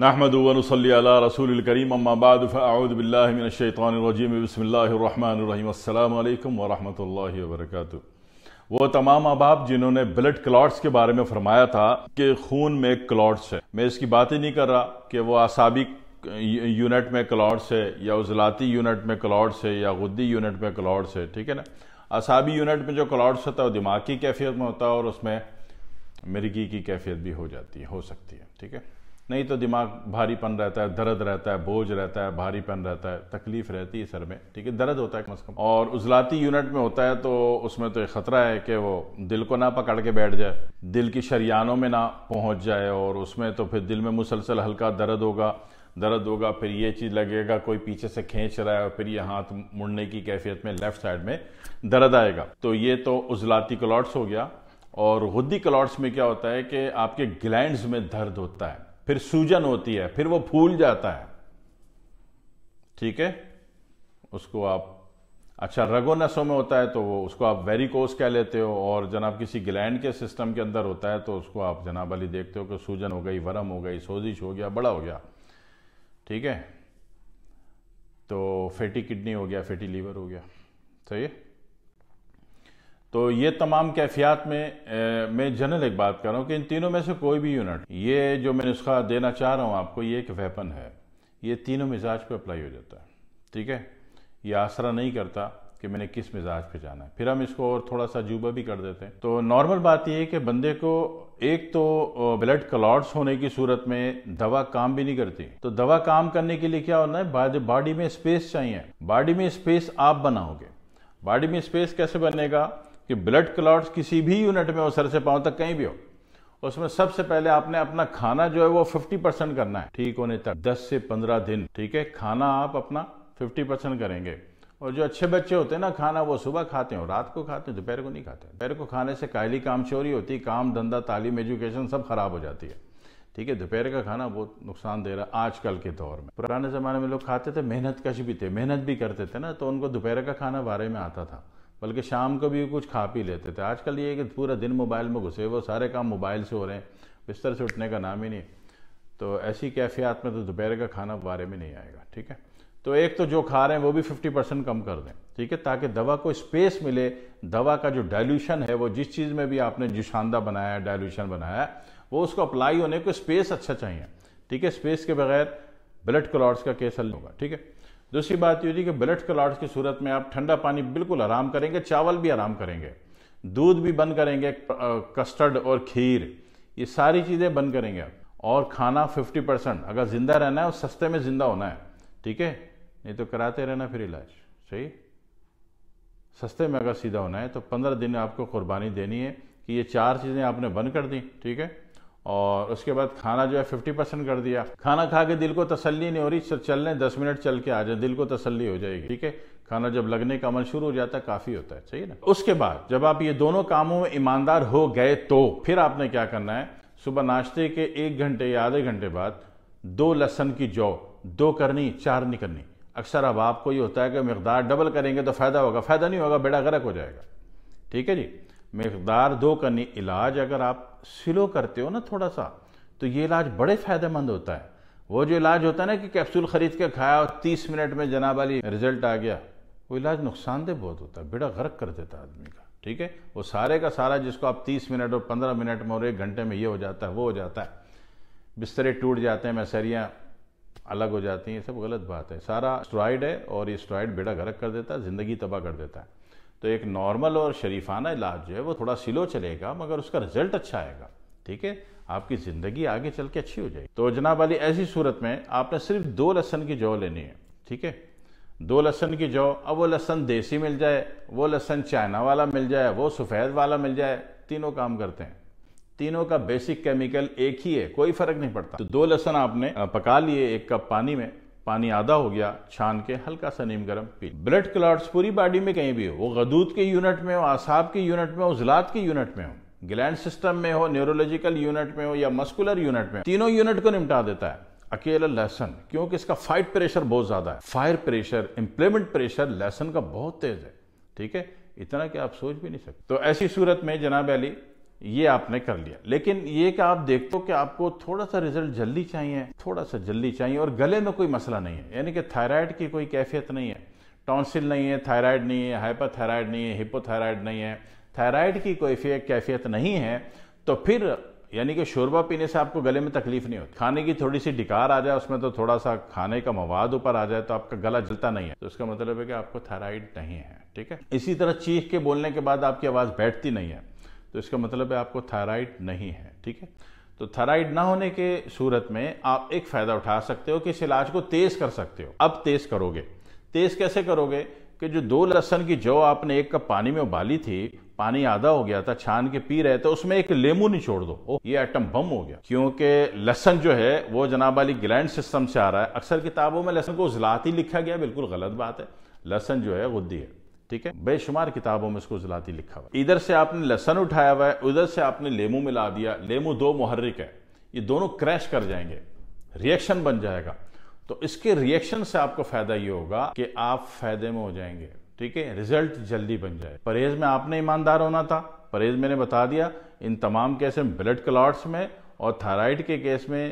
بسم الله الرحمن الرحيم السلام عليكم ورحمه الله وبركاته वो तमाम अहबाब जिन्होंने ब्लड क्लॉट्स के बारे में फरमाया था कि खून में क्लॉट्स है मैं इसकी बात ही नहीं कर रहा कि वो आसाबी यूनिट में क्लॉट्स है या उजलाती यूनिट में क्लॉट्स है या गुद्दी यूनिट में क्लॉट्स है ठीक है ना आसाबी यूनिट में जो क्लॉट्स होता है वो दिमाग की कैफियत में होता है और उसमें मिर्गी की कैफियत भी हो जाती है हो सकती है ठीक है नहीं तो दिमाग भारीपन रहता है दर्द रहता है बोझ रहता है भारीपन रहता है तकलीफ रहती है सर में ठीक है दर्द होता है कम अज़ कम और उजलाती यूनिट में होता है तो उसमें तो एक ख़तरा है कि वो दिल को ना पकड़ के बैठ जाए दिल की शरियानों में ना पहुँच जाए और उसमें तो फिर दिल में मुसलसल हल्का दर्द होगा दर्द होगा फिर ये चीज़ लगेगा कोई पीछे से खींच रहा है और फिर ये हाथ मुड़ने की कैफियत में लेफ़्ट साइड में दर्द आएगा तो ये तो उजलाती क्लॉट्स हो गया और गुद्दी क्लॉट्स में क्या होता है कि आपके ग्लैंड्स में दर्द होता है फिर सूजन होती है फिर वो फूल जाता है ठीक है उसको आप अच्छा रगो नसों में होता है तो वो उसको आप वेरिकोस कह लेते हो और जनाब किसी ग्लैंड के सिस्टम के अंदर होता है तो उसको आप जनाब अली देखते हो कि सूजन हो गई वरम हो गई सोजिश हो गया बड़ा हो गया ठीक है तो फैटी किडनी हो गया फैटी लीवर हो गया सही है तो ये तमाम कैफियात में ए, मैं जनरल एक बात कर रहा हूँ कि इन तीनों में से कोई भी यूनिट ये जो मैं नुस्खा देना चाह रहा हूँ आपको ये एक वेपन है ये तीनों मिजाज पर अप्लाई हो जाता है ठीक है ये आसरा नहीं करता कि मैंने किस मिजाज पे जाना है फिर हम इसको और थोड़ा सा जूबा भी कर देते हैं तो नॉर्मल बात यह है कि बंदे को एक तो ब्लड क्लॉट्स होने की सूरत में दवा काम भी नहीं करती तो दवा काम करने के लिए क्या होना है बॉडी में स्पेस चाहिए बॉडी में स्पेस आप बनाओगे बॉडी में स्पेस कैसे बनेगा कि ब्लड क्लॉट्स किसी भी यूनिट में हो सर से पाँव तक कहीं भी हो उसमें सबसे पहले आपने अपना खाना जो है वो 50 परसेंट करना है ठीक होने तक 10 से 15 दिन ठीक है खाना आप अपना 50 परसेंट करेंगे और जो अच्छे बच्चे होते हैं ना खाना वो सुबह खाते हैं रात को खाते हैं दोपहर को नहीं खाते दोपहर को खाने से कायली काम चोरी होती है काम धंधा तालीम एजुकेशन सब खराब हो जाती है ठीक है दोपहर का खाना बहुत नुकसान दे रहा है आजकल के दौर में पुराने ज़माने में लोग खाते थे मेहनत कश भी थे मेहनत भी करते थे ना तो उनको दोपहर का खाना बारे में आता था बल्कि शाम को भी कुछ खा पी लेते थे आजकल ये कि पूरा दिन मोबाइल में घुसे वो सारे काम मोबाइल से हो रहे हैं बिस्तर से उठने का नाम ही नहीं तो ऐसी कैफियात में तो दोपहर का खाना बारे में नहीं आएगा ठीक है तो एक तो जो खा रहे हैं वो भी फिफ्टी परसेंट कम कर दें ठीक है ताकि दवा को स्पेस मिले दवा का जो डायल्यूशन है वो जिस चीज़ में भी आपने जुशानदा बनाया डायल्यूशन बनाया वो उसको अप्लाई होने को स्पेस अच्छा चाहिए ठीक है स्पेस के बगैर ब्लड क्लॉट्स का केस हल होगा ठीक है दूसरी बात ये थी कि ब्लड क्लाट्स की सूरत में आप ठंडा पानी बिल्कुल आराम करेंगे चावल भी आराम करेंगे दूध भी बंद करेंगे कस्टर्ड और खीर ये सारी चीज़ें बंद करेंगे और खाना 50 परसेंट अगर ज़िंदा रहना है और सस्ते में ज़िंदा होना है ठीक है नहीं तो कराते रहना फिर इलाज सही सस्ते में अगर सीधा होना है तो पंद्रह दिन आपको कुर्बानी देनी है कि ये चार चीज़ें आपने बंद कर दी ठीक है और उसके बाद खाना जो है फिफ्टी परसेंट कर दिया खाना खा के दिल को तसल्ली नहीं हो रही चल लें दस मिनट चल के आ जाए दिल को तसल्ली हो जाएगी ठीक है खाना जब लगने का अमल शुरू हो जाता है काफ़ी होता है सही ना उसके बाद जब आप ये दोनों कामों में ईमानदार हो गए तो फिर आपने क्या करना है सुबह नाश्ते के एक घंटे या आधे घंटे बाद दो लहसन की जौ दो करनी चार नहीं करनी अक्सर अब आपको ये होता है कि मकदार डबल करेंगे तो फ़ायदा होगा फ़ायदा नहीं होगा बेड़ा गर्क हो जाएगा ठीक है जी मकदार दो करनी इलाज अगर आप स्लो करते हो ना थोड़ा सा तो ये इलाज बड़े फ़ायदेमंद होता है वो जो इलाज होता है ना कि कैप्सूल खरीद के खाया और तीस मिनट में जनाब वाली रिजल्ट आ गया वो इलाज नुकसानदेह बहुत होता है बेड़ा गर्क कर देता है आदमी का ठीक है वो सारे का सारा जिसको आप तीस मिनट और पंद्रह मिनट में और एक घंटे में ये हो जाता है वो हो जाता है बिस्तरे टूट जाते हैं मसरियाँ अलग हो जाती हैं ये सब गलत बात है सारा स्ट्रॉइड है और ये स्ट्रॉइड बेड़ा गर्क कर देता है ज़िंदगी तबाह कर देता है तो एक नॉर्मल और शरीफाना इलाज जो है वो थोड़ा स्लो चलेगा मगर उसका रिजल्ट अच्छा आएगा ठीक है आपकी ज़िंदगी आगे चल के अच्छी हो जाएगी तो जनाब वाली ऐसी सूरत में आपने सिर्फ दो लहसन की जौ लेनी है ठीक है दो लहसन की जौ अब वो लहसन देसी मिल जाए वो लहसन चाइना वाला मिल जाए वो सफ़ेद वाला मिल जाए तीनों काम करते हैं तीनों का बेसिक केमिकल एक ही है कोई फ़र्क नहीं पड़ता तो दो लहसन आपने पका लिए एक कप पानी में पानी आधा हो गया छान के हल्का सा नीम गर्म पी ब्लड क्लॉट्स पूरी बॉडी में कहीं भी हो वो गदूद के यूनिट में हो आसाब के यूनिट में हो जलात के यूनिट में हो ग्लैंड सिस्टम में हो न्यूरोलॉजिकल यूनिट में हो या मस्कुलर यूनिट में तीनों यूनिट को निपटा देता है अकेला लहसन क्योंकि इसका फाइट प्रेशर बहुत ज्यादा है फायर प्रेशर इंप्लीमेंट प्रेशर लहसन का बहुत तेज है ठीक है इतना कि आप सोच भी नहीं सकते तो ऐसी सूरत में जनाब अली ये आपने कर लिया लेकिन ये कि आप देखते हो कि आपको थोड़ा सा रिजल्ट जल्दी चाहिए थोड़ा सा जल्दी चाहिए और गले में कोई मसला नहीं है यानी कि थायराइड की कोई कैफियत नहीं है टॉन्सिल नहीं है थायराइड नहीं है थायराइड नहीं है हिपोथायराइड नहीं है थायराइड की कोई कैफियत नहीं है तो फिर यानी कि शोरबा पीने से आपको गले में तकलीफ नहीं होती खाने की थोड़ी सी डिकार आ जाए उसमें तो थोड़ा सा खाने का मवाद ऊपर आ जाए तो आपका गला जलता नहीं है तो उसका मतलब है कि आपको थायराइड नहीं है ठीक है इसी तरह चीख के बोलने के बाद आपकी आवाज़ बैठती नहीं है तो इसका मतलब है आपको थायराइड नहीं है ठीक है तो थायराइड ना होने के सूरत में आप एक फ़ायदा उठा सकते हो कि इस इलाज को तेज़ कर सकते हो अब तेज़ करोगे तेज़ कैसे करोगे कि जो दो लहसन की जौ आपने एक कप पानी में उबाली थी पानी आधा हो गया था छान के पी रहे थे उसमें एक लेमू नहीं छोड़ दो ओ, ये एटम बम हो गया क्योंकि लहसन जो है वो जनाब वाली ग्लैंड सिस्टम से आ रहा है अक्सर किताबों में लहसन को उजलाती लिखा गया बिल्कुल गलत बात है लहसन जो है गुद्दी है ठीक है बेशुमार किताबों में इसको जलाती लिखा हुआ इधर से आपने लहसन उठाया हुआ है उधर से आपने लेमू मिला दिया लेमू दो मुहर्रिक है ये दोनों क्रैश कर जाएंगे रिएक्शन बन जाएगा तो इसके रिएक्शन से आपको फायदा ये होगा कि आप फायदे में हो जाएंगे ठीक है रिजल्ट जल्दी बन जाए परहेज में आपने ईमानदार होना था परहेज मैंने बता दिया इन तमाम केस में ब्लड क्लॉट्स में और थायराइड के केस में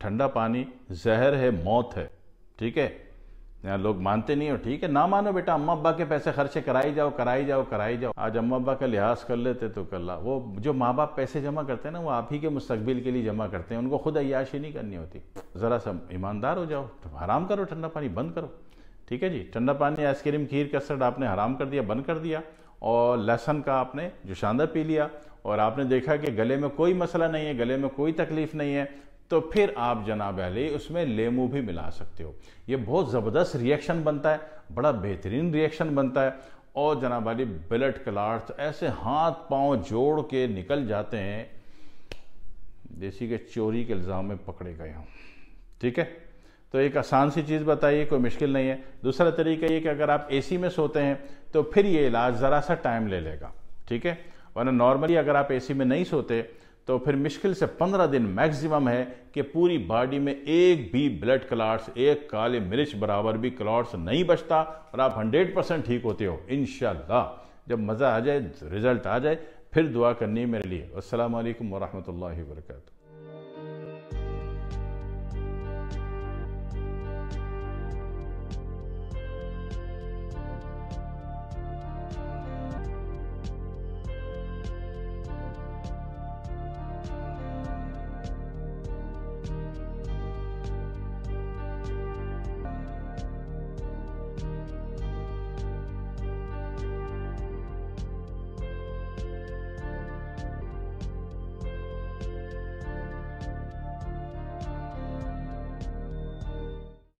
ठंडा पानी जहर है मौत है ठीक है यहाँ लोग मानते नहीं हो ठीक है ना मानो बेटा अम्मा अब्बा के पैसे खर्चे कराई जाओ कराई जाओ कराई जाओ आज अम्मा अब्बा का लिहाज कर लेते तो कल वो जो माँ बाप पैसे जमा करते हैं ना वो आप ही के मुस्तबिल के लिए जमा करते हैं उनको खुद अयाशी नहीं करनी होती ज़रा सा ईमानदार हो जाओ तो हराम करो ठंडा पानी बंद करो ठीक है जी ठंडा पानी आइसक्रीम खीर कसरड आपने हराम कर दिया बंद कर दिया और लहसन का आपने जुशांदा पी लिया और आपने देखा कि गले में कोई मसला नहीं है गले में कोई तकलीफ़ नहीं है तो फिर आप जनाब अली उसमें लेमू भी मिला सकते हो ये बहुत ज़बरदस्त रिएक्शन बनता है बड़ा बेहतरीन रिएक्शन बनता है और जनाब अली ब्लड क्लाट्स ऐसे हाथ पांव जोड़ के निकल जाते हैं देसी के चोरी के इल्ज़ाम में पकड़े गए हों ठीक है तो एक आसान सी चीज़ बताइए कोई मुश्किल नहीं है दूसरा तरीका ये कि अगर आप एसी में सोते हैं तो फिर ये इलाज ज़रा सा टाइम ले लेगा ठीक है वरना नॉर्मली अगर आप एसी में नहीं सोते तो फिर मुश्किल से पंद्रह दिन मैक्सिमम है कि पूरी बॉडी में एक भी ब्लड क्लाट्स एक काले मिर्च बराबर भी क्लाट्स नहीं बचता और आप हंड्रेड परसेंट ठीक होते हो इन जब मज़ा आ जाए रिज़ल्ट आ जाए फिर दुआ करनी मेरे लिए असल वरहमल वर्का